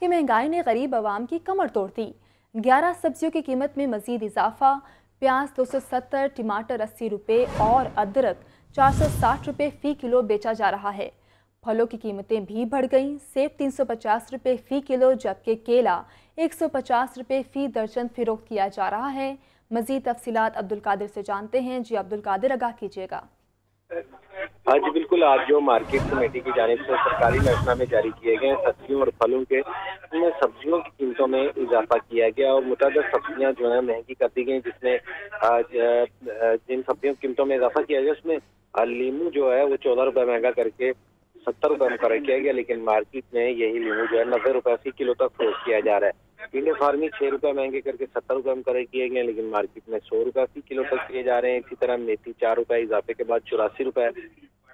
कि महंगाई ने गरीब आवाम की कमर तोड़ दी ग्यारह सब्जियों की कीमत में मजीद इजाफा प्याज 270, टमाटर अस्सी रुपये और अदरक 460 रुपए फ़ी किलो बेचा जा रहा है फलों की कीमतें भी बढ़ गईं सेब 350 रुपए फ़ी किलो जबकि केला 150 रुपए फ़ी दर्जन फ़िरोख किया जा रहा है मज़ीद तफसीत अब्दुल्कर से जानते हैं जी अब्दुल्कर आगा कीजिएगा हाँ जी बिल्कुल आज जो मार्केट कमेटी की जानब से सरकारी महकमा में जारी किए गए सब्जियों और फलों के में सब्जियों की कीमतों में इजाफा किया गया और मुताद सब्जियां जो है महंगी कर दी गई जिसमें आज जिन सब्जियों की कीमतों में इजाफा किया गया उसमें लीमू जो है वो चौदह रुपये महंगा करके सत्तर रुपए में कर किया गया लेकिन मार्केट में यही लीमू जो है नब्बे रुपये फी किलो तक फ्रोज किया जा रहा है इंडिया फार्मिंग छह रुपए महंगे करके सत्तर रुपए हम करे किए गए लेकिन मार्केट में सौ रुपए फी किलो तक किए जा रहे हैं इसी तरह मेथी चार रुपए इजाफे के बाद चौरासी रुपए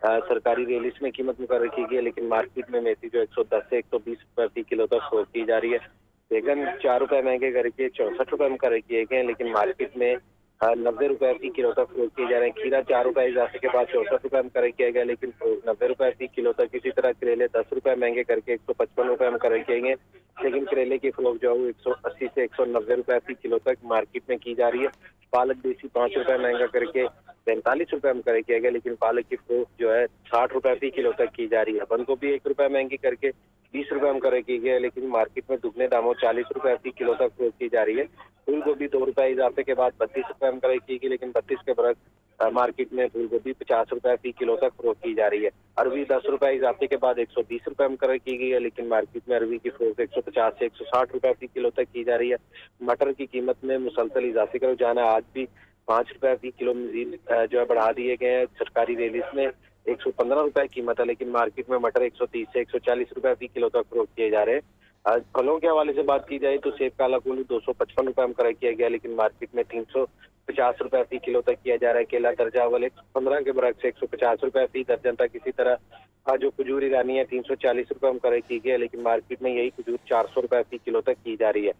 सरकारी रेल इसमें कीमत मुकर रखी गई है लेकिन मार्केट में मेथी जो 110 से 120 रुपए फी किलो तक सोच की जा रही है बैगन चार रुपए महंगे करके चौसठ रुपए में कर किए गए लेकिन मार्केट में हाँ, नब्बे रुपए फी किलो तक फ्रोज किए जा रहे हैं खीरा चार रुपए इजाफे के बाद चौसठ रुपए में कर किया गया लेकिन नब्बे रुपए फी किलो तक इसी तरह करेले दस रुपए महंगे करके एक सौ पचपन रुपए में कर किए गए लेकिन करेले की फ्रोक जो है वो एक सौ अस्सी से एक सौ नब्बे रुपए फी किलो तक मार्केट में की जा रही है पालक देसी पाँच रुपए महंगा करके पैंतालीस रुपए में कर किया गया लेकिन पालक की फ्रोक जो है साठ रुपए फी किलो तक की जा रही है बंद गोभी एक रुपए महंगी करके बीस रुपए में कर की गई लेकिन मार्केट में दुगने दामों चालीस रुपए फी किलो तक फ्रोक की जा रही है फूल गोभी दो रुपए इजाफे के बाद बत्तीस एम कराई की गई लेकिन बत्तीस के बरस मार्केट में फूल गोभी पचास रुपए फी किलो तक फरोख की जा रही है अरबी दस रुपए इजाफे के बाद एक सौ बीस रुपए में करार की गई है लेकिन मार्केट में अरबी की फरोख एक सौ पचास से एक सौ साठ रुपए फी किलो तक की जा रही है मटर की कीमत में मुसलसल इजाफे का रुझान है आज भी पाँच रुपए फी किलो मजीद जो है बढ़ा दिए गए हैं सरकारी रेलिस में एक सौ पंद्रह रुपए कीमत है लेकिन मार्केट में मटर एक सौ तीस से एक सौ चालीस रुपए फी किलो तक फरोख किए जा रहे हैं फलों के हवाले से बात की जाए तो सेब काला कोली दो सौ पचपन रुपए में क्रय किया गया लेकिन मार्केट में तीन सौ पचास रुपए फी किलो तक किया जा रहा है केला दर्जा वाले एक पंद्रह के बरक से एक सौ पचास रुपए फी दर्जन तक इसी तरह जो खजूर ईरानी है तीन सौ चालीस रुपए में क्रय की गई लेकिन मार्केट में यही खजूर चार सौ रुपए फी किलो तक की जा रही है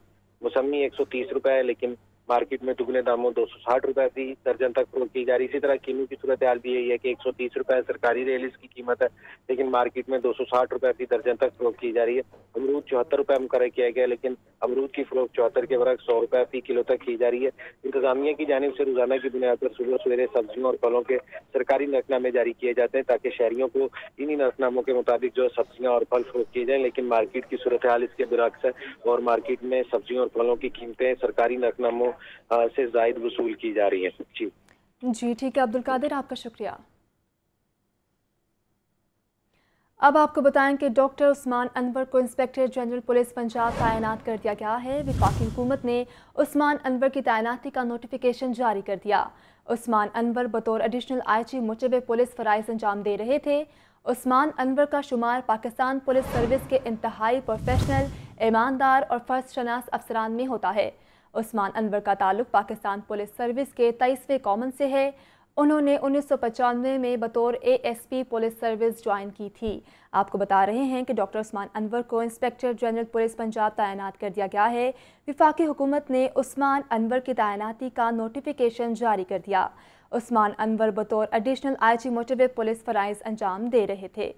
मौसमी एक सौ तीस रुपए है लेकिन मार्केट में दुगने दामों दो सौ साठ रुपए प्रति दर्जन तक की जा रही इसी तरह किन्नू की सूरत हाल भी यही है कि एक सौ तीस रुपए सरकारी रेल इसकी कीमत है लेकिन मार्केट में दो सौ साठ रुपए प्रति दर्जन तक फरोख की जा रही है अमरूद चौहत्तर रुपए मुकर किया गया लेकिन अमरूद की फरोख चौहत्तर के वर्ग सौ रुपए फी किलो तक की जा रही है इंतजामिया की जानब से रोजाना की बुनियाद पर सुबह सवेरे सब्जियों और फलों के सरकारी नरकनामे जारी किए जाते हैं ताकि शहरियों को इन्हीं नरकनामों के मुताबिक जो सब्जियां और फल फरोख किए जाए लेकिन मार्केट की सूरत हाल इसके बरक्स है और मार्केट में सब्जियों और फलों की कीमतें सरकारी नरकनामों से जायद वसूल की जा रही है जी जी ठीक है अब्दुल कादिर आपका शुक्रिया अब आपको बताएं कि डॉक्टर उस्मान अनवर को इंस्पेक्टर जनरल पुलिस पंजाब तैनात कर दिया गया है विफाकी हुकूमत ने उस्मान अनवर की तैनाती का नोटिफिकेशन जारी कर दिया उस्मान अनवर बतौर एडिशनल आईजी मुतब पुलिस फ़राइज अंजाम दे रहे थे उस्मान अनवर का शुमार पाकिस्तान पुलिस सर्विस के इंतहाई प्रोफेशनल ईमानदार और फर्स्ट शनास अफसरान में होता है उस्मान अनवर का ताल्लुक पाकिस्तान पुलिस सर्विस के तेईसवें कॉमन से है उन्होंने उन्नीस में बतौर एएसपी पुलिस सर्विस ज्वाइन की थी आपको बता रहे हैं कि डॉक्टर उस्मान अनवर को इंस्पेक्टर जनरल पुलिस पंजाब तैनात कर दिया गया है विफाकी हुकूमत ने उस्मान अनवर की तैनाती का नोटिफिकेशन जारी कर दिया उस्मान अनवर बतौर एडिशनल आईजी मोटिवे पुलिस फ़राइज अंजाम दे रहे थे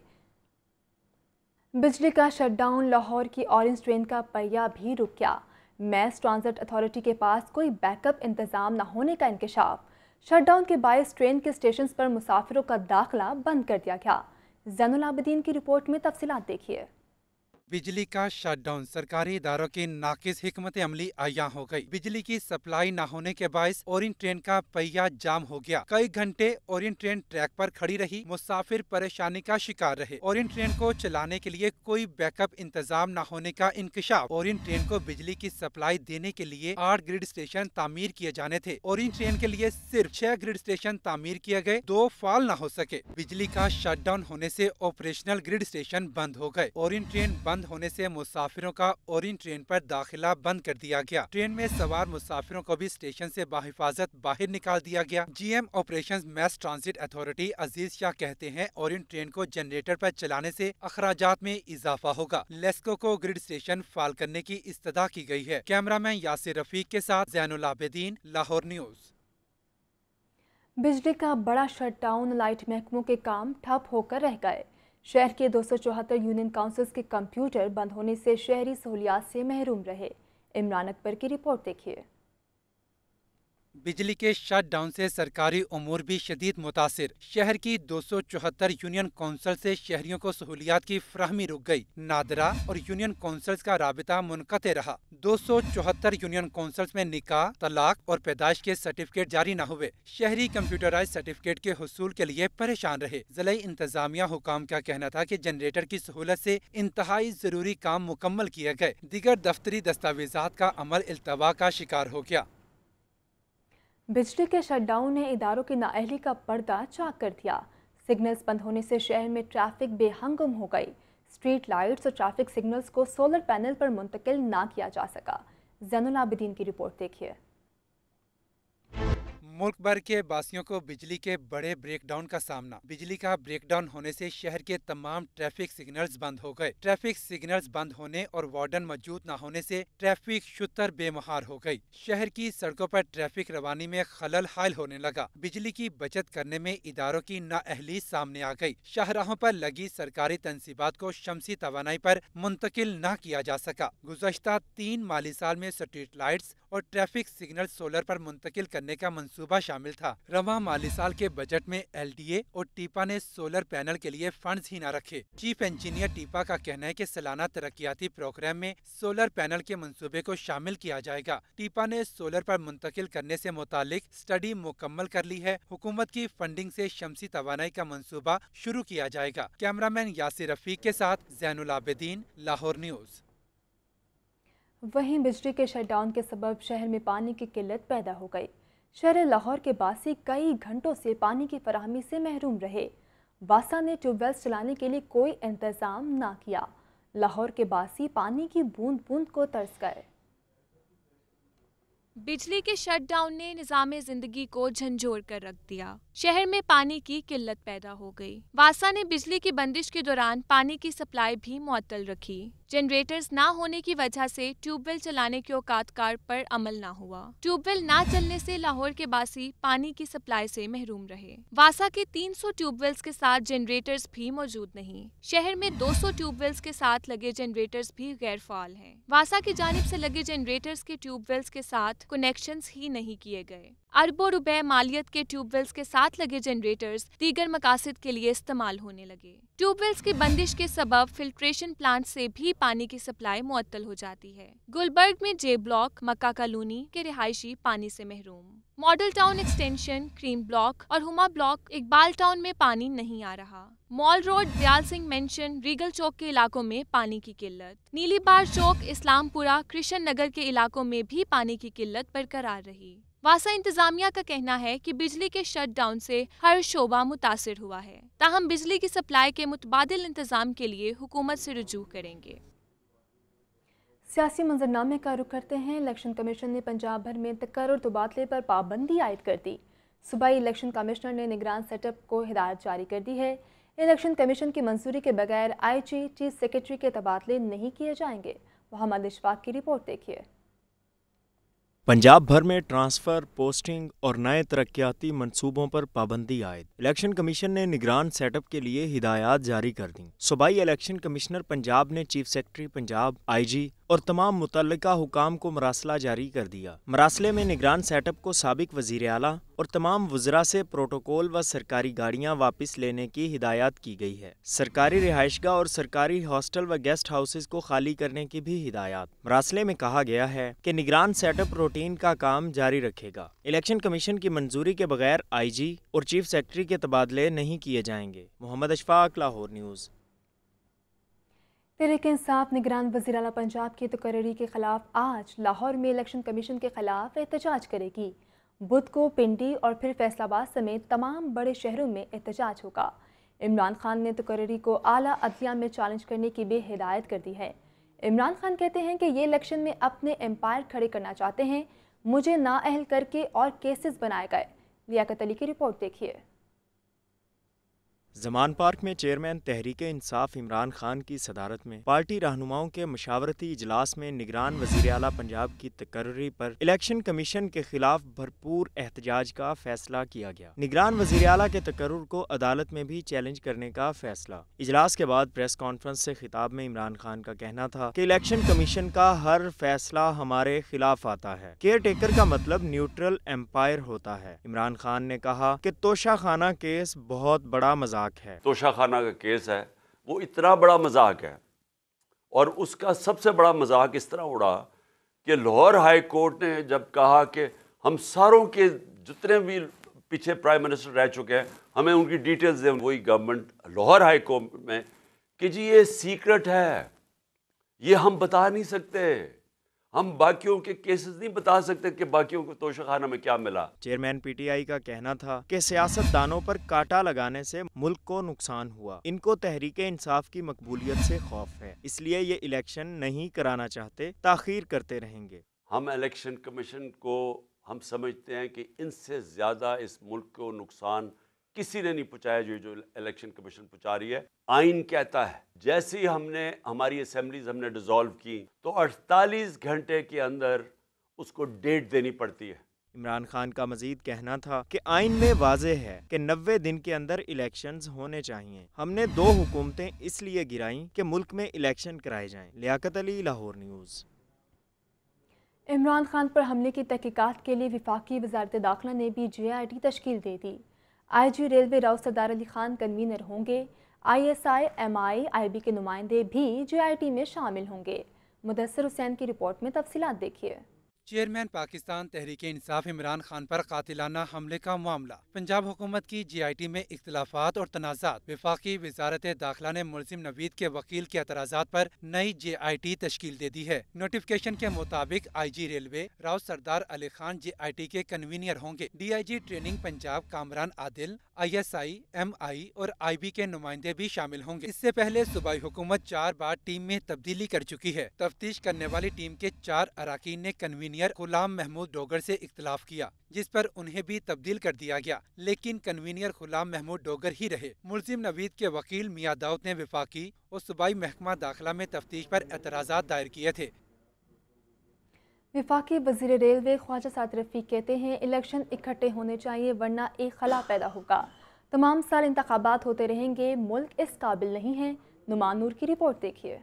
बिजली का शटडाउन लाहौर की ऑरेंज ट्रेन का पहिया भी रुक गया मैस ट्रांजिट अथॉरिटी के पास कोई बैकअप इंतज़ाम न होने का इंकशाफ शटडाउन के बायस ट्रेन के स्टेशन पर मुसाफिरों का दाखिला बंद कर दिया गया जैनलाबद्दीन की रिपोर्ट में तफसीत देखिए बिजली का शटडाउन सरकारी इदारों की नाकिस हमत अमली आया हो गई। बिजली की सप्लाई न होने के बायस ओरियन ट्रेन का पहिया जाम हो गया कई घंटे ओरियन ट्रेन ट्रैक पर खड़ी रही मुसाफिर परेशानी का शिकार रहे ओरियन ट्रेन को चलाने के लिए कोई बैकअप इंतजाम न होने का इंकशाफ ओरियन ट्रेन को बिजली की सप्लाई देने के लिए आठ ग्रिड स्टेशन तामीर किए जाने थे ओरियन ट्रेन के लिए सिर्फ छह ग्रिड स्टेशन तामीर किए गए दो फॉल न हो सके बिजली का शटडाउन होने ऐसी ऑपरेशनल ग्रिड स्टेशन बंद हो गए ओरियन ट्रेन बंद बंद होने से मुसाफिरों का और ट्रेन पर दाखिला बंद कर दिया गया ट्रेन में सवार मुसाफिरों को भी स्टेशन से बाहिफाजत बाहर निकाल दिया गया GM operations mass transit authority Aziz Shah कहते हैं और ट्रेन को जनरेटर पर चलाने से अखराज में इजाफा होगा लेस्को को ग्रिड स्टेशन फाल करने की इस्तः की गयी है कैमरा मैन यासिर रफीक के साथ जैन आबेदीन लाहौर न्यूज़ बिजली का बड़ा शटडाउन लाइट महकमों के काम ठप होकर रह गए शहर के दो यूनियन काउंसिल्स के कंप्यूटर बंद होने से शहरी सहूलियात से महरूम रहे इमरान अकबर की रिपोर्ट देखिए बिजली के शट डाउन से सरकारी अमूर भी शदीद मुतासर शहर की दो सौ चौहत्तर यूनियन काउंसिल से शहरियों को सहूलियात की फ्राहमी रुक गई नादरा और यूनियन काउंसिल्स का रबता मुनक़ रहा दो सौ चौहत्तर यूनियन काउंसिल्स में निकाह तलाक और पैदाइश के सर्टिफिकेट जारी न हुए शहरी कंप्यूटराइज सर्टिफिकेट के हसूल के लिए परेशान रहे जिले इंतजामिया हुकाम का कहना था की जनरेटर की सहूलत ऐसी इंतहाई जरूरी काम मुकम्मल किए गए दिगर दफ्तरी दस्तावेजा का अमल अल्तवा का शिकार हो गया बिजली के शटडाउन ने इदारों की नाअहली का पर्दा चाक कर दिया सिग्नल्स बंद होने से शहर में ट्रैफिक बेहंगम हो गई स्ट्रीट लाइट्स और ट्रैफिक सिग्नल्स को सोलर पैनल पर मुंतकिल ना किया जा सका जैनुल आबिदीन की रिपोर्ट देखिए मुल्क भर के बासियों को बिजली के बड़े ब्रेकडाउन का सामना बिजली का ब्रेकडाउन होने से शहर के तमाम ट्रैफिक सिग्नल्स बंद हो गए ट्रैफिक सिग्नल्स बंद होने और वार्डन मौजूद न होने से ट्रैफिक शुतर बेमहार हो गई शहर की सड़कों पर ट्रैफिक रवानी में खलल हाल होने लगा बिजली की बचत करने में इदारों की नाअहली सामने आ गयी शाहराहों आरोप लगी सरकारी तनसीबात को शमसी तोानाई आरोप मुंतकिल न किया जा सका गुजशत तीन माली साल में स्ट्रीट लाइट्स और ट्रैफिक सिग्नल सोलर पर मुंतकिल करने का मंसूबा शामिल था रवा माली साल के बजट में एलडीए और टीपा ने सोलर पैनल के लिए फंड ही न रखे चीफ इंजीनियर टीपा का कहना है की सालाना तरक्याती प्रोग्राम में सोलर पैनल के मंसूबे को शामिल किया जाएगा टीपा ने सोलर पर मुंतकिल करने ऐसी मुतालिक स्टडी मुकम्मल कर ली है हुकूमत की फंडिंग ऐसी शमसी तोानाई का मनसूबा शुरू किया जाएगा कैमरामैन यासिर रफीक के साथ जैनुल आबेदीन लाहौर न्यूज़ वहीं बिजली के शटडाउन के सबब शहर में पानी की किल्लत पैदा हो गई शहर लाहौर के बासी कई घंटों से पानी की फरहमी से महरूम रहे बासा ने ट्यूबवेल्स चलाने के लिए कोई इंतज़ाम ना किया लाहौर के बासी पानी की बूंद बूंद को तरस गए बिजली के शटडाउन ने निज़ाम ज़िंदगी को झंझोर कर रख दिया शहर में पानी की किल्लत पैदा हो गई वासा ने बिजली की बंदिश के दौरान पानी की सप्लाई भी मुतल रखी जनरेटर्स ना होने की वजह से ट्यूबवेल चलाने के औकात कार पर अमल ना हुआ ट्यूबवेल ना चलने से लाहौर के बासी पानी की सप्लाई से महरूम रहे वासा के 300 ट्यूबवेल्स के साथ जनरेटर्स भी मौजूद नहीं शहर में 200 ट्यूबवेल्स के साथ लगे जनरेटर्स भी गैर फाल है वासा की जानब ऐसी लगे जनरेटर्स के ट्यूबवेल्स के साथ कनेक्शन ही नहीं किए गए अरबों रुपए मालियत के ट्यूबवेल्स के साथ लगे जनरेटर्स दीगर मकासद के लिए इस्तेमाल होने लगे ट्यूबवेल्स की बंदिश के सबब फिल्ट्रेशन प्लांट से भी पानी की सप्लाई मुअत्तल हो जाती है गुलबर्ग में जे ब्लॉक मक्का कॉलोनी के रिहायशी पानी से महरूम model town extension Karim block और हुमा ब्लॉक इकबाल टाउन में पानी नहीं आ रहा Mall road Dayal Singh mansion Regal चौक के इलाकों में पानी की किल्लत नीलीबार चौक इस्लामपुरा कृष्ण नगर के इलाकों में भी पानी की किल्लत बरकरार रही वासा इंतजामिया का कहना है कि बिजली के शटडाउन से हर शोबा मुतासर हुआ है ताहम बिजली की सप्लाई के मुतबादल इंतजाम के लिए हुकूमत से रजू करेंगे सियासी मंजरनामे का रुख करते हैं इलेक्शन कमीशन ने पंजाब भर में तकर तबादले पर पाबंदी आयद कर दी सूबाई इलेक्शन कमिश्नर ने निगरान सेटअप को हिदायत जारी कर दी है इलेक्शन कमीशन की मंजूरी के बगैर आईजी चीफ सेक्रेटरी के तबादले नहीं किए जाएंगे मोहम्मद इशफाक की रिपोर्ट देखिए पंजाब भर में ट्रांसफर पोस्टिंग और नए तरक्याती मंसूबों पर पाबंदी आयद इलेक्शन कमीशन ने निगरान सेटअप के लिए हिदायत जारी कर दी सूबाई इलेक्शन कमिश्नर पंजाब ने चीफ सेक्रेटरी पंजाब आईजी और तमाम मुतल हुकाम को मरासला जारी कर दिया मरासले में निगरान सेटअप को सबक वजीर अला और तमाम वजरा से प्रोटोकॉल व सरकारी गाड़ियाँ वापस लेने की हिदायत की गई है सरकारी रिहायशगा और सरकारी हॉस्टल व गेस्ट हाउसेज को खाली करने की भी हिदायत मरासले में कहा गया है की निगरान सेटअप रूटीन का काम जारी रखेगा इलेक्शन कमीशन की मंजूरी के बगैर आई जी और चीफ सेक्रेटरी के तबादले नहीं किए जाएंगे मोहम्मद अशफाक लाहौर न्यूज़ तहरीक इंसाफ निगरान वजी अला पंजाब की तकर्री तो के खिलाफ आज लाहौर में इलेक्शन कमीशन के खिलाफ एहतजाज करेगी बुध को पिंडी और फिर फैसलाबाद समेत तमाम बड़े शहरों में एहतजाज होगा इमरान खान ने तकर्री तो को अली अदलिया में चैलेंज करने की भी हिदायत कर दी है इमरान खान कहते हैं कि ये इलेक्शन में अपने एम्पायर खड़े करना चाहते हैं मुझे नाअहल करके और केसेस बनाए गए लियाकत अली की रिपोर्ट देखिए जमान पार्क में चेयरमैन तहरीक इंसाफ इमरान खान की सदारत में पार्टी रहनुमाओं के मशावरती इजलास में निगरान वजीर अला पंजाब की तकर्री पर इलेक्शन कमीशन के खिलाफ भरपूर एहतजाज का फैसला किया गया निगरान वजीर अला के तकर्र को अदालत में भी चैलेंज करने का फैसला इजलास के बाद प्रेस कॉन्फ्रेंस से खिताब में इमरान खान का कहना था की इलेक्शन कमीशन का हर फैसला हमारे खिलाफ आता है केयर टेकर का मतलब न्यूट्रल एम्पायर होता है इमरान खान ने कहा की तोशा खाना केस बहुत बड़ा मजाक मजाक है तोशा खाना का केस है वो इतना बड़ा मजाक है और उसका सबसे बड़ा मजाक इस तरह उड़ा कि लाहौर हाई कोर्ट ने जब कहा कि हम सारों के जितने भी पीछे प्राइम मिनिस्टर रह चुके हैं हमें उनकी डिटेल्स दें वही गवर्नमेंट लाहौर हाई कोर्ट में कि जी ये सीक्रेट है ये हम बता नहीं सकते हम बाकियों के केसेस नहीं बता सकते कि बाकियों को तोशाखाना में क्या मिला चेयरमैन पीटीआई का कहना था कि सियासतदानों पर काटा लगाने से मुल्क को नुकसान हुआ इनको तहरीक इंसाफ की मकबूलियत से खौफ है इसलिए ये इलेक्शन नहीं कराना चाहते ताखिर करते रहेंगे हम इलेक्शन कमीशन को हम समझते हैं कि इनसे ज़्यादा इस मुल्क को नुकसान किसी ने नहीं पूछा जो जो इलेक्शन कमीशन पूछा रही है आइन कहता है जैसे ही हमने हमारी असेंबलीज हमने डिसॉल्व की तो 48 घंटे के अंदर उसको डेट देनी पड़ती है इमरान खान का मजीद कहना था कि आइन में वाज है कि नबे दिन के अंदर इलेक्शन होने चाहिए हमने दो हुकूमतें इसलिए गिराई कि मुल्क में इलेक्शन कराए जाएं लियाकत अली लाहौर न्यूज़ इमरान खान पर हमले की तहकीकत के लिए विफाकी वजारत दाखिला ने भी जे आई टी तश्ल दे दी IG railway Rao Sardar Ali Khan convener होंगे आईएसआई एमआई आईबी के नुमाइंदे भी जेआईटी में शामिल होंगे मुदसर हुसैन की रिपोर्ट में तफसीत देखिए चेयरमैन पाकिस्तान तहरीक इंसाफ इमरान खान पर कातिलाना हमले का मामला पंजाब हुकूमत की जी आई टी में इख्तलाफात और तनाजात विफाकी वजारत दाखिला ने मुलिम नवीद के वकील के एतराजा पर नई जे आई टी तश्ल दे दी है नोटिफिकेशन के मुताबिक I G railway Rao Sardar Ali Khan J I T के कन्वीनियर होंगे D I G training Punjab Kamran Adil ISI, MI और आईबी के नुमाइंदे भी शामिल होंगे इससे पहले सूबाई हुकूमत चार बार टीम में तब्दीली कर चुकी है तफ्तीश करने वाली टीम के चार अरकान ने कन्वीनियर गुलाम महमूद डोगर से इख्तलाफ किया जिस पर उन्हें भी तब्दील कर दिया गया लेकिन कन्वीनियर गुलाम महमूद डोगर ही रहे मुलजिम नवीद के वकील मियाँ दाऊद ने विफाकी और सूबाई महकमा दाखिला में तफ्तीश आरोप एतराज दायर किए थे विफाकी वजीर रेलवे ख्वाजा साद रफ़ी कहते हैं इलेक्शन इकट्ठे होने चाहिए वरना एक खला पैदा होगा तमाम साल इंतबात होते रहेंगे मुल्क इस काबिल नहीं है नुमानूर की रिपोर्ट देखिए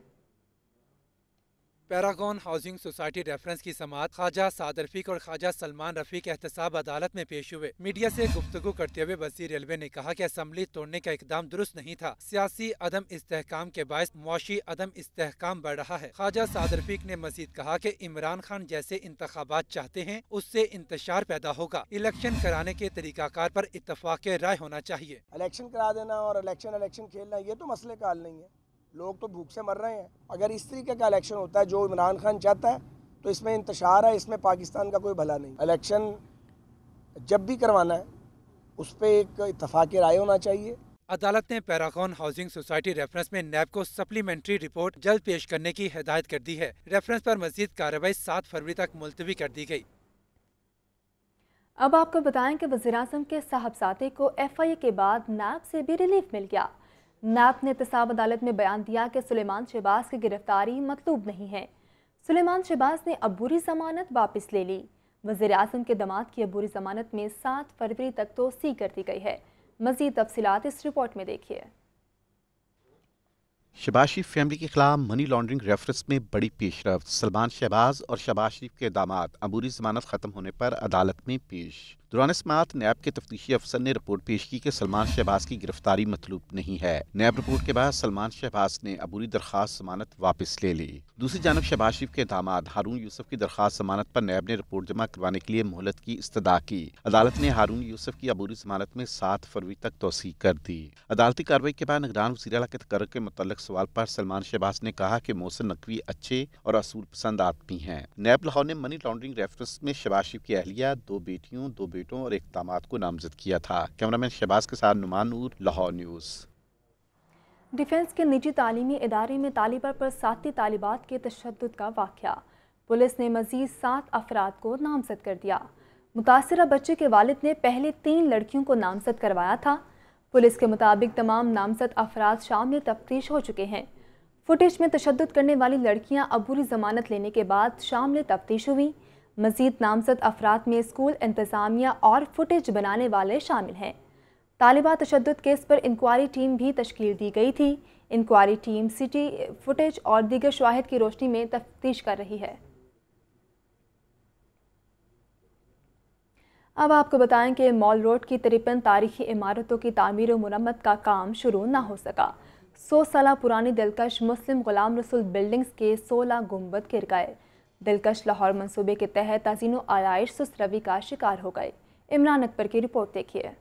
पैरागॉन हाउसिंग सोसाइटी रेफरेंस की समात ख्वाजा साद रफीक और ख्वाजा सलमान रफीक एहतसाब अदालत में पेश हुए मीडिया ऐसी गुफ्तु करते हुए वजी रेलवे ने कहा की असम्बली तोड़ने का इकदाम दुरुस्त नहीं था सियासी अदम इस्तेकाम के बायस मुआशी अदम इस्तेकाम बढ़ रहा है ख्वाजा साद रफीक ने मजीद कहा की इमरान खान जैसे इंतबात चाहते हैं उससे इंतजार पैदा होगा इलेक्शन कराने के तरीकाकार आरोप इतफाक राय होना चाहिए इलेक्शन करा देना और इलेक्शन इलेक्शन खेलना ये तो मसले का हल नहीं है लोग तो भूख से मर रहे हैं अगर इस तरीके का इलेक्शन होता है जो इमरान खान चाहता है तो इसमें इंतशार है इसमें पाकिस्तान का कोई भला नहीं इलेक्शन जब भी करवाना है उस पर एक इतफाक़ राय होना चाहिए अदालत ने पैराकॉन हाउसिंग सोसाइटी रेफरेंस में नैब को सप्लीमेंट्री रिपोर्ट जल्द पेश करने की हिदायत कर दी है रेफरेंस पर मजीद कार्रवाई सात फरवरी तक मुलतवी कर दी गई अब आपको बताएं कि वजीर के साहबसाते को एफ के बाद नैब से भी रिलीफ मिल गया नैप ने एहतसाब अदालत में बयान दिया कि सुलेमान शहबाज की गिरफ्तारी मतलूब नहीं है सुलेमान शहबाज ने अबूरी जमानत वापस ले ली वजीर अजम के दमाद की अबूरी जमानत में सात फरवरी तक तो सी कर दी गई है मजीद तफसीत इस रिपोर्ट में देखिए शहबाज शरीफ फैमिली के खिलाफ मनी लॉन्ड्रिंग रेफरेंस में बड़ी पेशरफ सलमान शहबाज और शबाज शरीफ के दामाद अबूरी जमानत खत्म होने पर अदालत में पेश दौरान समात नैब के तफ्तीशी अफसर ने रिपोर्ट पेश की कि सलमान शहबाज की गिरफ्तारी मतलूब नहीं है नैब रिपोर्ट के बाद सलमान शहबाज ने अबूरी दरखास्त जमानत वापस ले ली दूसरी जानब शहबाज शरीफ के दामाद हारून यूसुफ की दरखास्त जमानत पर नैब ने रिपोर्ट जमा करवाने के लिए मोहलत की इस्तदा की अदालत ने हारून यूसुफ की अबूरी जमानत में सात फरवरी तक तोसी कर दी अदालती कार्रवाई के बाद निगरान वजीरला के तकर के मुतल सवाल पर सलमान शहबाज ने कहा की मोहसिन नकवी अच्छे और असूल पसंद आदमी है नैब लाहौर ने मनी लॉन्ड्रिंग रेफरेंस में शहबाज शरीफ की अहलिया दो बेटियों दो बेटी सीटों और इकदाम को नामजद किया था कैमरामैन शहबाज के साथ नुमान नूर लाहौर न्यूज़ डिफेंस के निजी तालीमी इदारे में तालिबा पर साथी तालिबात के तशद का वाक़ पुलिस ने मज़ीद सात अफराद को नामजद कर दिया मुतासर बच्चे के वालद ने पहले तीन लड़कियों को नामजद करवाया था पुलिस के मुताबिक तमाम नामजद अफराद शाम में तफ्तीश हो चुके हैं फुटेज में तशद करने वाली लड़कियां अबूरी ज़मानत लेने के बाद शाम में तफ्तीश हुई मजीद नामजद अफराद में स्कूल इंतज़ामिया और फुटेज बनाने वाले शामिल हैं तालिबा तशद केस पर इंक्वायरी टीम भी तश्कील दी गई थी इंक्वायरी टीम सिटी फुटेज और दीगर शवाहद की रोशनी में तफ्तीश कर रही है अब आपको बताएं कि मॉल रोड की तिरपन तारीखी इमारतों की तमीर व मरम्मत का काम शुरू ना हो सका सौ साल पुरानी दिलकश मुस्लिम गुलाम रसूल बिल्डिंग्स के सोलह गुम्बद गिर गए दिलकश लाहौर मंसूबे के तहत तजीनो आलाइश रवि का शिकार हो गए इमरान अकबर की रिपोर्ट देखिए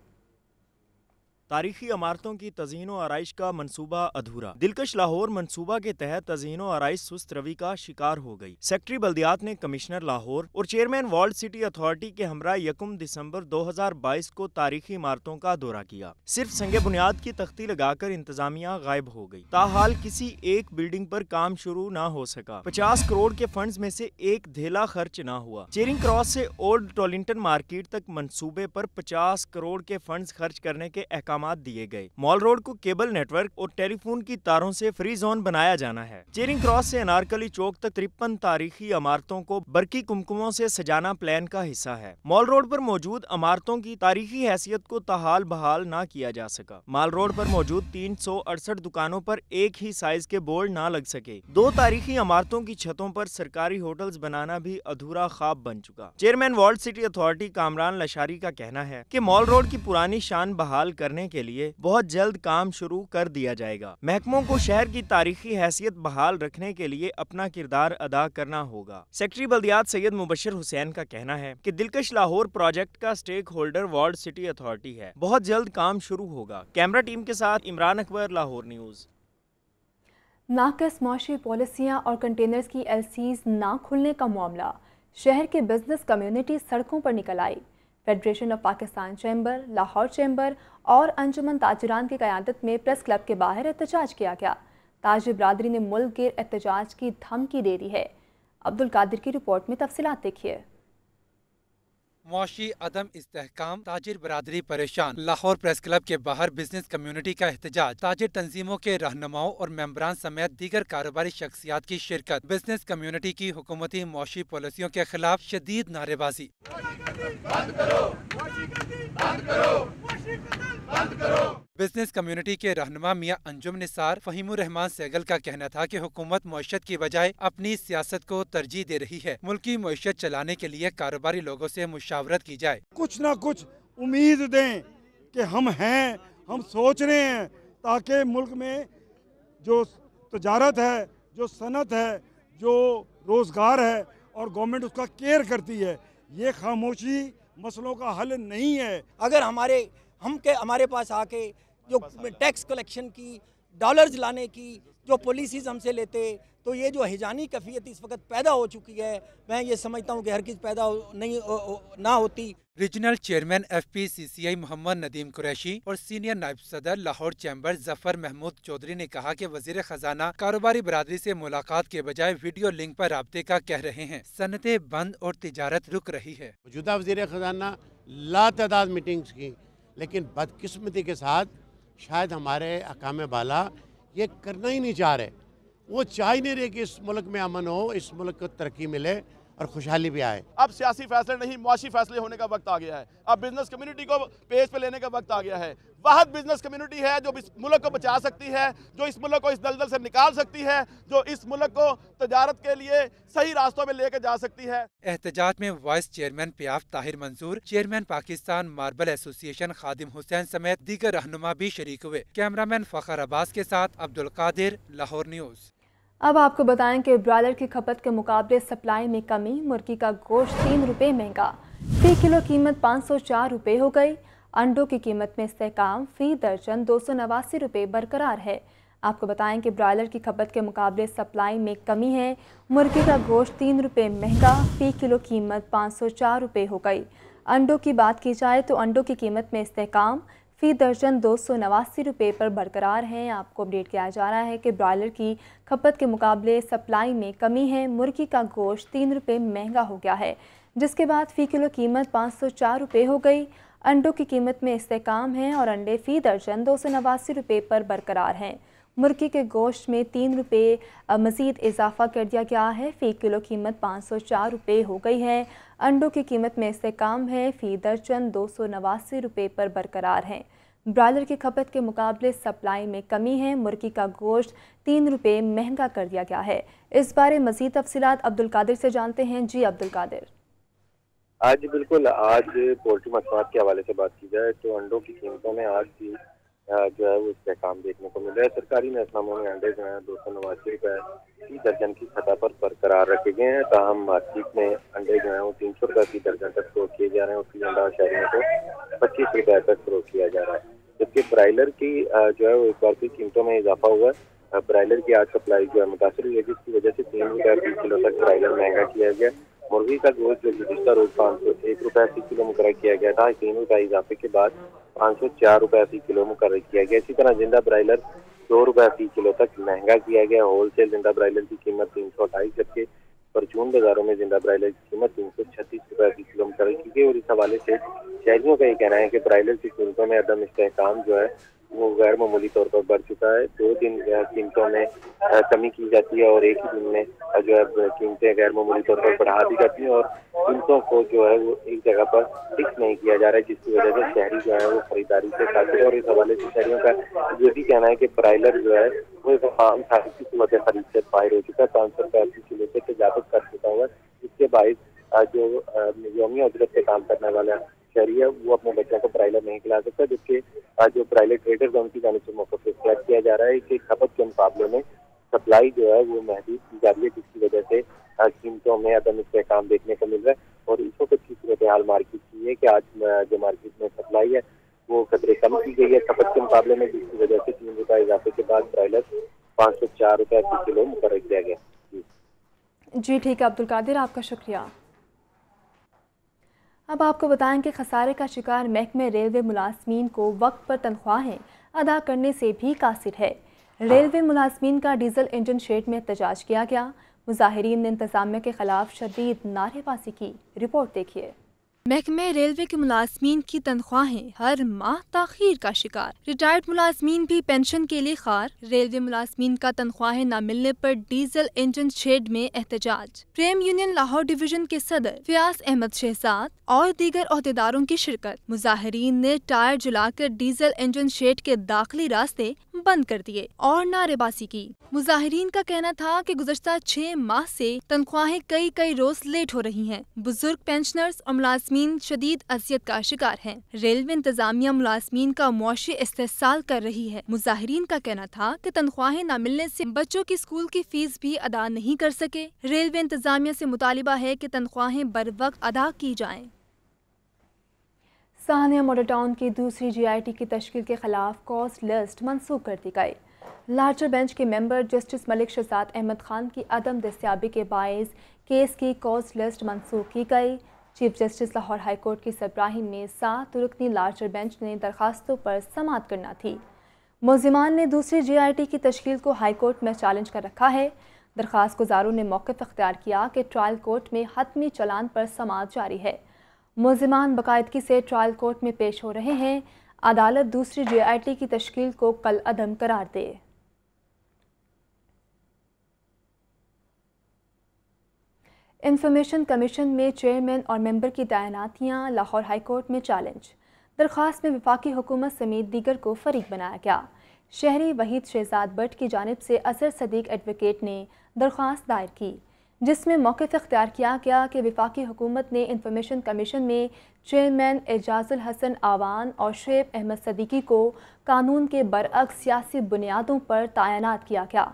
तारीखी इमारतों की तजीन आरइश का मनसूबा अधूरा दिलकश लाहौर मनसूबा के तहत तजीन आरइश सुस्त रवि का शिकार हो गई सेक्रेटरी बल्दियात ने कमिश्नर लाहौर और चेयरमैन वर्ल्ड सिटी अथॉरिटी के हमरा यकम दिसंबर दो हजार बाईस को तारीखी इमारतों का दौरा किया सिर्फ संग बुनियाद की तख्ती लगाकर इंतजामिया गायब हो गयी ताहाल किसी एक बिल्डिंग आरोप काम शुरू न हो सका पचास करोड़ के फंड में ऐसी एक धेला खर्च न हुआ चेरिंग क्रॉस ऐसी ओल्ड टोलिंगटन मार्केट तक मनसूबे आरोप पचास करोड़ के फंड खर्च करने के अहकाम इकदाम दिए गए मॉल रोड को केबल नेटवर्क और टेलीफोन की तारों से फ्री जोन बनाया जाना है चेरिंग क्रॉस से अनारकली चौक तक तिरपन तारीखी इमारतों को बरकी कुमकुमों से सजाना प्लान का हिस्सा है मॉल रोड पर मौजूद इमारतों की तारीखी हैसियत को तहाल बहाल न किया जा सका मॉल रोड पर मौजूद तीन सौ अड़सठ दुकानों पर एक ही साइज के बोर्ड न लग सके दो तारीखी इमारतों की छतों पर सरकारी होटल्स बनाना भी अधूरा खाब बन चुका chairman walled city authority Kamran Lashari का कहना है कि मॉल रोड की पुरानी शान बहाल करने के लिए बहुत जल्द काम शुरू कर दिया जाएगा महकमों को शहर की तारीखी हैसियत बहाल रखने के लिए अपना किरदार अदा करना होगा सेक्रेटरी बल्दियात सैयद मुबशर हुसैन का कहना है की दिलकश लाहौर प्रोजेक्ट का stakeholder walled city authority है बहुत जल्द काम शुरू होगा कैमरा टीम के साथ इमरान अकबर लाहौर न्यूज़ नाकस माशी पॉलिसियाँ और कंटेनर्स की एलसीज ना खुलने का मामला शहर के बिजनेस कम्युनिटी सड़कों पर निकल आई federation of Pakistan chamber Lahore chamber और अंजुमन ताजरान की क्यादत में प्रेस क्लब के बाहर एहतजाज किया गया ताज बरदरी ने मुल्क गिर एहतजाज की धमकी दे दी है अब्दुल कादिर की रिपोर्ट में तफसीत देखिए मुशी अदम इसकाम ताजिर बरदरी परेशान लाहौर प्रेस क्लब के बाहर बिजनेस कम्युनिटी का एहतजाज ताजिर तंजीमों के रहनुमाओं और मेम्बरान समेत दीगर कारोबारी शख्सियात की शिरकत बिजनेस कम्युनिटी की हुकूमती मुशी पॉलिसियों के खिलाफ शदीद नारेबाजी बिजनेस कम्युनिटी के रहनुमा मियाँ अंजुम निसार फहीमुररहमान सैगल का कहना था कि हुकूमत मीशत की बजाय अपनी सियासत को तरजीह दे रही है मुल्की मीशत चलाने के लिए कारोबारी लोगों से मुश मुशावरत की जाए कुछ ना कुछ उम्मीद दें कि हम हैं हम सोच रहे हैं ताकि मुल्क में जो तजारत है जो सनत है जो रोज़गार है और गवर्नमेंट उसका केयर करती है ये खामोशी मसलों का हल नहीं है अगर हमारे हम के हमारे पास आके जो टैक्स कलेक्शन की डॉलर्स लाने की जो पॉलिसीज़ हमसे लेते तो ये जो हिजानी कैफियत इस वक्त पैदा हो चुकी है मैं ये समझता हूँ कि हर चीज़ पैदा हो, नहीं ओ, ओ, ना होती regional chairman F P C C I Mohammad Nadeem Qureshi और सीनियर नायब सदर लाहौर चैम्बर जफर महमूद चौधरी ने कहा कि वजीर खजाना कारोबारी बरदरी से मुलाकात के बजाय वीडियो लिंक पर रबते का कह रहे हैं सनतें बंद और तजारत रुक रही है मौजूदा वजी खजाना तदाद मीटिंग की लेकिन बदकस्मती के साथ शायद हमारे अकाम बाला ये करना ही नहीं चाह रहे वो चाह ही नहीं रहे कि इस मुल्क में अमन हो इस मुल्क को तरक्की मिले और खुशहाली भी आए अब सियासी फैसले नहीं मुआशी फैसले होने का वक्त आ गया है अब बिजनेस कम्युनिटी को पेज पे लेने का वक्त आ गया है बहुत बिजनेस कम्युनिटी है जो इस मुल्क को बचा सकती है जो इस मुल्क को इस दलदल से निकाल सकती है जो इस मुल्क को तजारत के लिए सही रास्तों में लेकर जा सकती है एहतजाज में vice chairman PIAF Tahir Manzoor chairman Pakistan marble association Khadim Hussain समेत दीगर रहनुमा भी शरीक हुए कैमरामैन फखर अब्बास के साथ अब्दुल कादिर लाहौर न्यूज अब आपको बताएं कि ब्रॉयलर की खपत के मुकाबले सप्लाई में कमी मुर्गी का गोश्त तीन रुपये महंगा फी किलो कीमत पाँच सौ चार रुपये हो गई अंडों की कीमत में इसकाम फी दर्जन दो सौ नवासी रुपये बरकरार है आपको बताएं कि ब्रॉयलर की खपत के मुकाबले सप्लाई में कमी है मुर्गी का गोश्त तीन रुपये महंगा फी किलो कीमत पाँच सौ चार रुपये हो गई अंडों की बात की जाए तो अंडों की कीमत में इसकाम फ़ी दर्जन दो सौ नवासी रुपये पर बरकरार हैं आपको अपडेट किया जा रहा है कि ब्रॉयलर की खपत के मुकाबले सप्लाई में कमी है मुर्गी का गोश्त तीन रुपये महंगा हो गया है जिसके बाद फ़ी किलो कीमत पाँच सौ चार रुपये हो गई अंडों की कीमत में काम है और अंडे फ़ी दर्जन दो सौ नवासी रुपये पर बरकरार हैं मुर्गी के गोश्त में तीन रुपये मज़ीद इजाफा कर दिया गया है फ़ी किलो कीमत पाँच सौ चार रुपये हो गई है अंडों की कीमत में इससे कम है फ़ी दर्जन दो सौ नवासी रुपये पर बरकरार है ब्रायलर की खपत के मुकाबले सप्लाई में कमी है मुर्गी का गोश्त तीन रुपये महंगा कर दिया गया है इस बारे मज़ीद तफसीत अब्दुल कादिर से जानते हैं जी अब्दुल कादिर आज हाँ बिल्कुल आज पोल्ट्री मसनूआत के हवाले से बात की जाए तो अंडों की कीमतों में आज भी जो है वो इसका काम देखने को मिला है सरकारी महकमों में अंडे जो है दो सौ नवासी रुपये फी दर्जन की सतह पर बरकरार रखे गए हैं तहम मार्केट में अंडे जो है वो तीन सौ रुपए फी दर्जन तक फ्रोक किए जा रहे हैं उसकी अंडा शहरों को पच्चीस रुपए तक फ्रोक किया जा रहा है जबकि ब्रायलर की जो है वो एक बार की कीमतों में इजाफा हुआ है ब्रायलर की आज सप्लाई जो है मुतासर हुई है जिसकी वजह से तीन रुपए फी किलो तक ब्रायलर महंगा किया गया मुर्गी का गोश्त जो जिसका रोज पाँच सौ एक रुपये फी किलो मुकर किया गया था कीमत का इजाफे के बाद पाँच सौ चार रुपए फी किलो मुकर किया गया इसी तरह जिंदा ब्रायलर दो रुपए फी किलो तक महंगा किया गया होलसेल जिंदा ब्रायलर की कीमत तीन सौ अट्ठाईस जबकि परचून बाजारों में जिंदा ब्रायलर की कीमत तीन सौ छत्तीस रुपए फी किलो मुकर की गई और इस हवाले से शहरियों का ये कहना है कि ब्रायलर की कीमतों में अदम इस्तेकाम जो है वो गैर मामूली तौर पर बढ़ चुका है दो दिन कीमतों में कमी की जाती है और एक ही दिन में जो है कीमतें गैर मामूली तौर पर बढ़ा दी जाती हैं और कीमतों को जो है वो एक जगह पर फिक्स नहीं किया जा रहा है जिसकी वजह से शहरी जो है वो खरीदारी से खाते और इस हवाले से शहरियों का ये भी कहना है कि ब्रायलर जो है वो एक आम सारी की कीमतें खरीद से बाहर हो चुका है पाँच सौ अस्सी किलो से तजावत कर चुका हुआ जिसके बाईस जो योमी अजरत से काम करने वाला शहरी है वो अपने बच्चों को ब्रायलर नहीं खिला सकता जबकि जो ब्रायलर ट्रेडर है उनकी जानब से मौके पर फ्लैट किया जा रहा है कि खपत के मुकाबले में सप्लाई जो है वो महदूद की जा रही है जिसकी वजह से कीमतों में अदम इसकाम देखने को मिल रहा है और इस वक्त की सूरत हाल मार्केट की है कि आज जो मार्केट में सप्लाई है वो कदरे कम की गई है खपत के मुकाबले में जिसकी वजह से तीन रुपये इजाफे के बाद ब्रायलर पाँच सौ चार रुपये किलो मुकर किया गया जी ठीक है अब्दुल कादिर आपका शुक्रिया अब आपको बताएं कि खसारे का शिकार महकमे रेलवे मुलाजमीन को वक्त पर तनख्वाहें अदा करने से भी कासिर है रेलवे मुलाजमीन का डीजल इंजन शेड में एहतजाज किया गया मुजाहरीन ने इंतजामिया के खिलाफ शदीद नारेबाजी की रिपोर्ट देखिए महकमे रेलवे के मुलाजमीन की तनख्वाहें हर माह तखीर का शिकार रिटायर्ड मुलाजमीन भी पेंशन के लिए खार रेलवे मुलाजमीन का तनख्वाहें न मिलने पर डीजल इंजन शेड में एहतजाज प्रेम यूनियन लाहौर डिवीजन के सदर फयाज अहमद शहजाद और दीगर अहदेदारों की शिरकत मुजाहरीन ने टायर जुलाकर डीजल इंजन शेड के दाखिली रास्ते बंद कर दिए और नारेबाजी की मुजाहरीन का कहना था कि गुजशत छह माह से तनख्वाहें कई कई रोज लेट हो रही हैं। बुजुर्ग पेंशनर्स और मुलाजमीन शदीद अजियत का शिकार हैं। रेलवे इंतजामिया मुलाजमीन का मुआशी इस्तेसाल कर रही है मुजाहरीन का कहना था कि तनख्वाहें न मिलने से बच्चों की स्कूल की फीस भी अदा नहीं कर सके रेलवे इंतजामिया से मुतालबा है कि तनख्वाहें बर वक्त अदा की जाएं। सानिया मॉडल टाउन की दूसरी जीआईटी की तश्कील के खिलाफ कॉस्ट लिस्ट मनसूख कर दी गई लार्जर बेंच के मेंबर जस्टिस मलिक शहजाद अहमद खान की अदम दस्याबी के बायस केस की कॉस्ट लिस्ट मनसूख की गई चीफ जस्टिस लाहौर हाईकोर्ट की सरब्राहिम में सात रुकनी लार्जर बेंच ने दरखास्तों पर समात करना थी मुलजमान ने दूसरी जीआईटी की तश्कील को हाईकोर्ट में चैलेंज कर रखा है दरख्वास्त गुजारों ने पर अख्तियार किया कि ट्रायल कोर्ट में हतमी चलान पर समात जारी है मुलजमान बाकायदगी से ट्रायल कोर्ट में पेश हो रहे हैं अदालत दूसरी जे आई टी की तश्कील को कल अदम करार दे इंफॉर्मेशन कमीशन में चेयरमैन और मेंबर की तैनातियाँ लाहौर हाई कोर्ट में चैलेंज दरख्वास्त में विफाकी हुकूमत समेत दीगर को फरीक बनाया गया शहरी वहीद शहजाद भट्ट की जानब से असर सदीक एडवोकेट ने दरख्वास्त दायर की जिसमें से अख्तियार किया गया कि विफाकी हुकूमत ने इंफॉर्मेशन कमीशन में चेयरमैन एजाजुल हसन आवान और शेब अहमद सदीकी को कानून के बरअक्स सियासी बुनियादों पर तैनात किया गया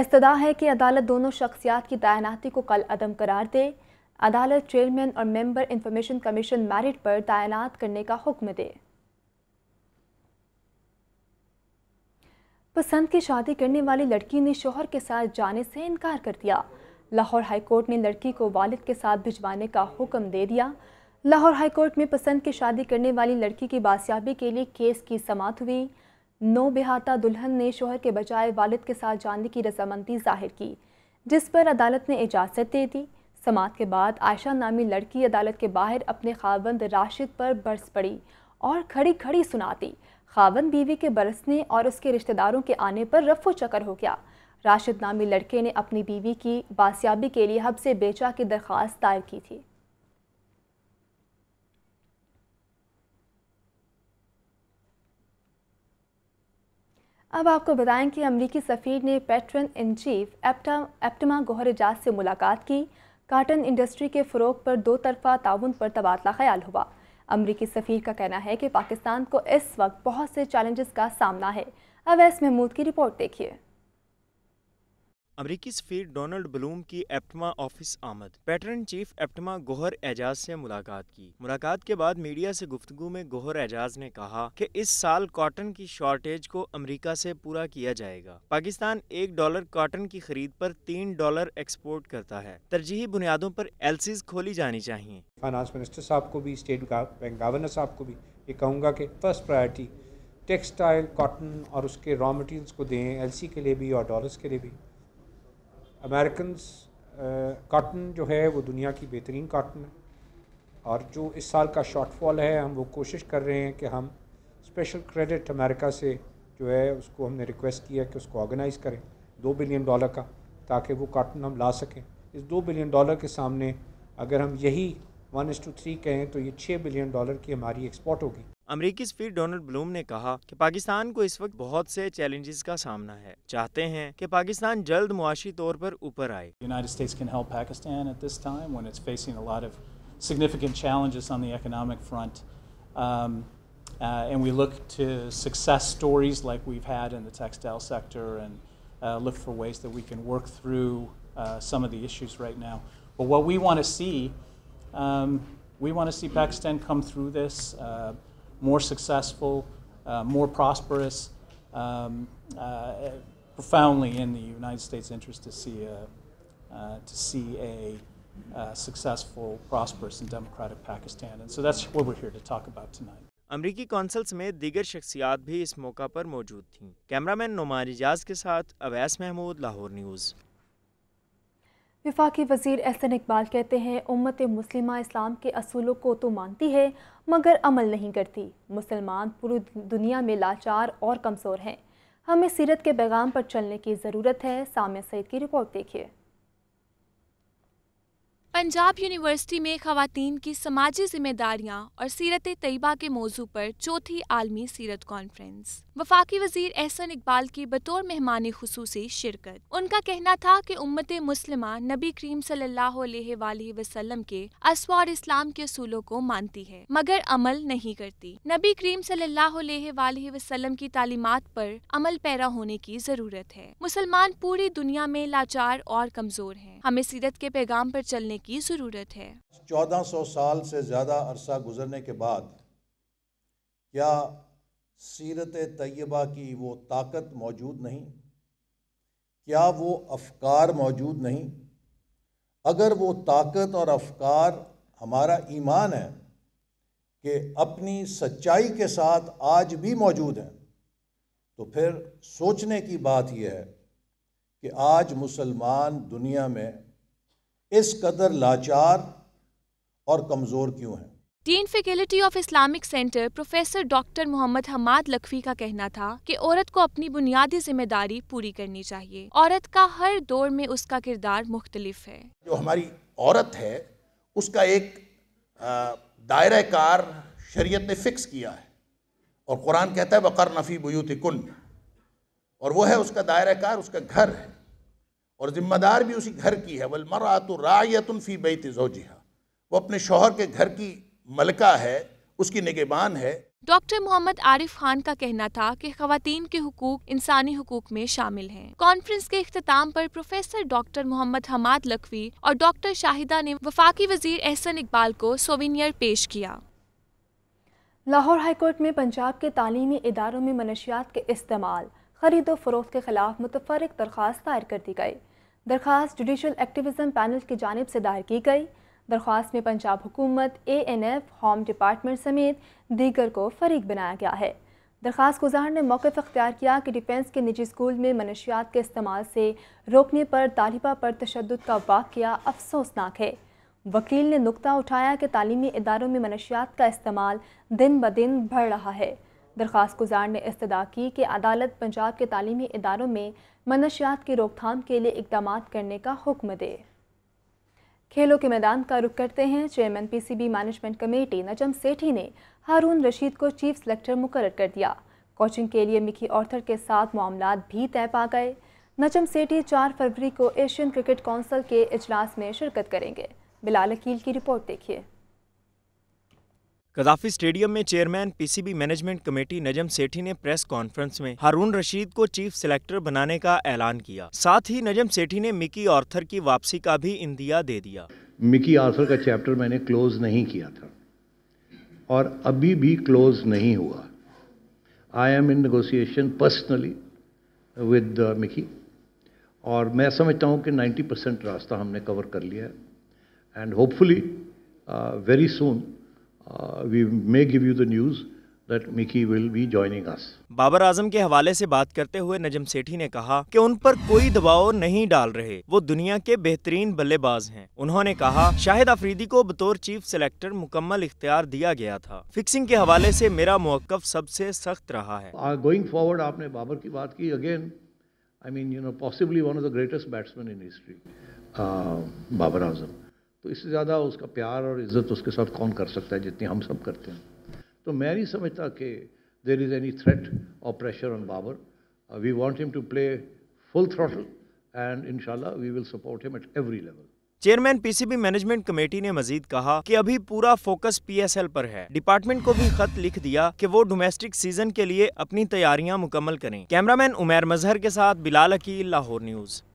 इस्तः है कि अदालत दोनों शख्सियात की तैनाती को कल अदम करार दे अदालत चेयरमैन और मेंबर इंफॉर्मेशन कमीशन मेरिट पर तैनात करने का हुक्म दे पसंद की शादी करने वाली लड़की ने शोहर के साथ जाने से इनकार कर दिया लाहौर हाईकोर्ट ने लड़की को वालिद के साथ भिजवाने का हुक्म दे दिया लाहौर हाईकोर्ट में पसंद की शादी करने वाली लड़की की बासियाबी के लिए केस की समात हुई नौ बेहाता दुल्हन ने शोहर के बजाय वालिद के साथ जाने की रजामंदी जाहिर की जिस पर अदालत ने इजाज़त दे दी समात के बाद आयशा नामी लड़की अदालत के बाहर अपने खावंद राशिद पर बरस पड़ी और खड़ी खड़ी सुनाती खावंद बीवी के बरसने और उसके रिश्तेदारों के आने पर रफो चक्कर हो गया राशिद नामी लड़के ने अपनी बीवी की बासियाबी के लिए हब से बेचा की दरख्वास्त दायर की थी अब आपको बताएं कि अमरीकी सफ़ीर ने पेट्रन इन चीफ एप्टा एप्टमा गौहर एजाज से मुलाकात की काटन इंडस्ट्री के फ़रोग पर दो तरफ़ा ताउन पर तबादला ख्याल हुआ अमरीकी सफ़ीर का कहना है कि पाकिस्तान को इस वक्त बहुत से चैलेंजेस का सामना है अवैस महमूद की रिपोर्ट देखिए अमरीकी सफ़ीर डोनल्ड ब्लूम की एप्टमा ऑफिस आमद patron chief APTMA Gohar Ejaz से मुलाकात की मुलाकात के बाद मीडिया से गुफ्तगु में गोहर एजाज ने कहा कि इस साल कॉटन की शॉर्टेज को अमरीका से पूरा किया जाएगा पाकिस्तान एक डॉलर कॉटन की खरीद पर तीन डॉलर एक्सपोर्ट करता है तरजीही बुनियादों पर एलसीज खोली जानी चाहिए फाइनेंस मिनिस्टर साहब को भी स्टेट बैंक गवर्नर साहब को भी ये कहूँगा कि फर्स्ट प्रायोरिटी टेक्सटाइल कॉटन और उसके रॉ मटेरियल्स को दें एलसी के लिए भी और डॉलर्स के लिए भी अमेरिकन काटन uh, जो है वो दुनिया की बेहतरीन काटन है और जो इस साल का शॉर्टफॉल है हम वो कोशिश कर रहे हैं कि हम स्पेशल क्रेडिट अमेरिका से जो है उसको हमने रिक्वेस्ट किया कि उसको ऑर्गेनाइज़ करें दो बिलियन डॉलर का ताकि वो काटन हम ला सकें इस दो बिलियन डॉलर के सामने अगर हम यही वन इस टू थ्री कहें तो ये छः बिलियन डॉलर की हमारी एक्सपोर्ट होगी अमरीकी स्फीर डोनाल्ड ब्लूम ने कहा कि पाकिस्तान को इस वक्त बहुत से चैलेंजेस का सामना है चाहते हैं कि पाकिस्तान जल्द मुआशी तौर पर ऊपर आए significant challenges on the economic front um, uh, and we look to success stories like we've had in the textile sector and uh, look for ways that we can work through uh, some of the issues right now but what we want to see um, we want to see pakistan come through this uh, more successful, uh, more prosperous. Um, uh, profoundly in the United States interest to see a, uh, to see a uh, successful, prosperous, and democratic Pakistan. And so that's what we're here to talk about tonight. अमरीकी consul समेत दीगर शख्सियात भी इस मौका पर मौजूद थीं cameraman Numan Ejaz के साथ अवैस महमूद लाहौर न्यूज़ विफाकी वजीर एहसन इकबाल कहते हैं उम्मत मुस्लिमा इस्लाम के असूलों को तो मानती है मगर अमल नहीं करती मुसलमान पूरी दुनिया में लाचार और कमज़ोर हैं हमें सीरत के पैगाम पर चलने की ज़रूरत है सामिया सईद की रिपोर्ट देखिए पंजाब यूनिवर्सिटी में खातन की समाजी जिम्मेदारियां और सीरत तयबा के मौजू पर चौथी आलमी सीरत कॉन्फ्रेंस वफाकी वजीर एहसन इकबाल की बतौर मेहमान खसूसी शिरकत उनका कहना था कि उम्मत मुस्लिमा नबी करीम सल्लल्लाहु वसल्लम के असवा और इस्लाम के असूलों को मानती है मगर अमल नहीं करती नबी करीम सल्लल्लाहु वसलम वसल्लम की तालीमत पर अमल पैरा होने की ज़रूरत है मुसलमान पूरी दुनिया में लाचार और कमज़ोर है हमें सीरत के पैगाम पर चलने की ज़रूरत है 1400 साल से ज़्यादा अरसा गुजरने के बाद क्या सीरत तय्यबा की वो ताकत मौजूद नहीं क्या वो अफकार मौजूद नहीं अगर वो ताकत और अफकार हमारा ईमान है कि अपनी सच्चाई के साथ आज भी मौजूद हैं तो फिर सोचने की बात यह है कि आज मुसलमान दुनिया में इस कदर लाचार और कमज़ोर क्यों है dean faculty of Islamic centre professor doctor Mohammad Hammad Lakhvi का कहना था कि औरत को अपनी बुनियादी जिम्मेदारी पूरी करनी चाहिए औरत का हर दौर में उसका किरदार मुख्तलिफ है जो हमारी औरत है उसका एक दायरा कार शरीयत ने फिक्स किया है और कुरान कहता है बकर नफ़ी बुयूत कुन और वो है उसका दायरा कार उसका घर है और ज़िम्मेदार भी उसी घर की है वल मरा रायतुन फ़ी बैत जोजिहा वो अपने शोहर के घर की मलका है उसकी निगेबान है डॉक्टर मोहम्मद आरिफ खान का कहना था कि खातन के हकूक इंसानी हकूक में शामिल हैं। कॉन्फ्रेंस के अख्ताम पर प्रोफेसर डॉक्टर मोहम्मद हमाद लखवी और डॉक्टर शाहिदा ने वफाकी वजीर एहसन इकबाल को सोविनियर पेश किया लाहौर हाईकोर्ट में पंजाब के तालीमी इदारों में मनशियात के इस्तेमाल खरीदो व फरोख्त के खिलाफ मुतफरक दरख्वास्त दायर कर दी गई दरख्वास्त जुडिशल एक्टिविज़म पैनल की जानब से दायर की गई दरख्वास्त में पंजाब हुकूमत A N F home department समेत दीगर को फरीक बनाया गया है दरख्वास्त गुजार ने मौक़ अख्तियार किया कि डिफेंस के निजी स्कूल में मनशियात के इस्तेमाल से रोकने पर तालिबा पर तशद का वाक़ अफसोसनाक है वकील ने नुकता उठाया कि तालीमी इदारों में मनशियात का इस्तेमाल दिन ब दिन बढ़ रहा है दरख्वास्त गुजार ने इस्तः की कि अदालत पंजाब के तालीमी इदारों में मनशियात की रोकथाम के लिए इकदाम करने का हुक्म दे खेलों के मैदान का रुख करते हैं chairman P C B management committee Najam Sethi ने हारून रशीद को चीफ सेलेक्टर मुकर कर दिया कोचिंग के लिए मिकी ऑर्थर के साथ मामला भी तय पा गए नजम सेठी चार फरवरी को एशियन क्रिकेट काउंसिल के अजलास में शिरकत करेंगे बिलाल अकील की रिपोर्ट देखिए कदाफी स्टेडियम में chairman PCB management committee Najam Sethi ने प्रेस कॉन्फ्रेंस में हारून रशीद को चीफ सिलेक्टर बनाने का ऐलान किया साथ ही नजम सेठी ने मिकी ऑर्थर की वापसी का भी इंदिया दे दिया मिकी आर्थर का चैप्टर मैंने क्लोज नहीं किया था और अभी भी क्लोज नहीं हुआ I am in negotiation personally with Mickey और मैं समझता हूँ कि 90 परसेंट रास्ता हमने कवर कर लिया है and hopefully very soon uh, we may give you the news that Mickey will be joining us. Babar Azam के हवाले से बात करते हुए नजम सेठी ने कहा कि उन पर कोई दबाव नहीं डाल रहे वो दुनिया के बेहतरीन बल्लेबाज हैं उन्होंने कहा शाहिद अफरीदी को बतौर चीफ सिलेक्टर मुकम्मल इख्तियार दिया गया था फिक्सिंग के हवाले से मेरा मौकफ सबसे सख्त रहा है गोइंग uh, फॉरवर्ड आपने बाबर की बात की again I mean you know possibly one of the greatest batsman in history Babar Azam तो इससे ज़्यादा उसका प्यार और इज़्ज़त उसके साथ कौन कर सकता है जितनी हम सब करते हैं तो मैं नहीं समझता कि देर इज़ एनी थ्रेट और pressure on Babar we want him to play full throttle and in we will support him at every level chairman PCB management committee ने मजीद कहा कि अभी पूरा फोकस पीएसएल पर है डिपार्टमेंट को भी खत लिख दिया कि वो डोमेस्टिक सीजन के लिए अपनी तैयारियां मुकम्मल करें कैमरामैन उमेर मजहर के साथ बिलाल अकील लाहौर न्यूज़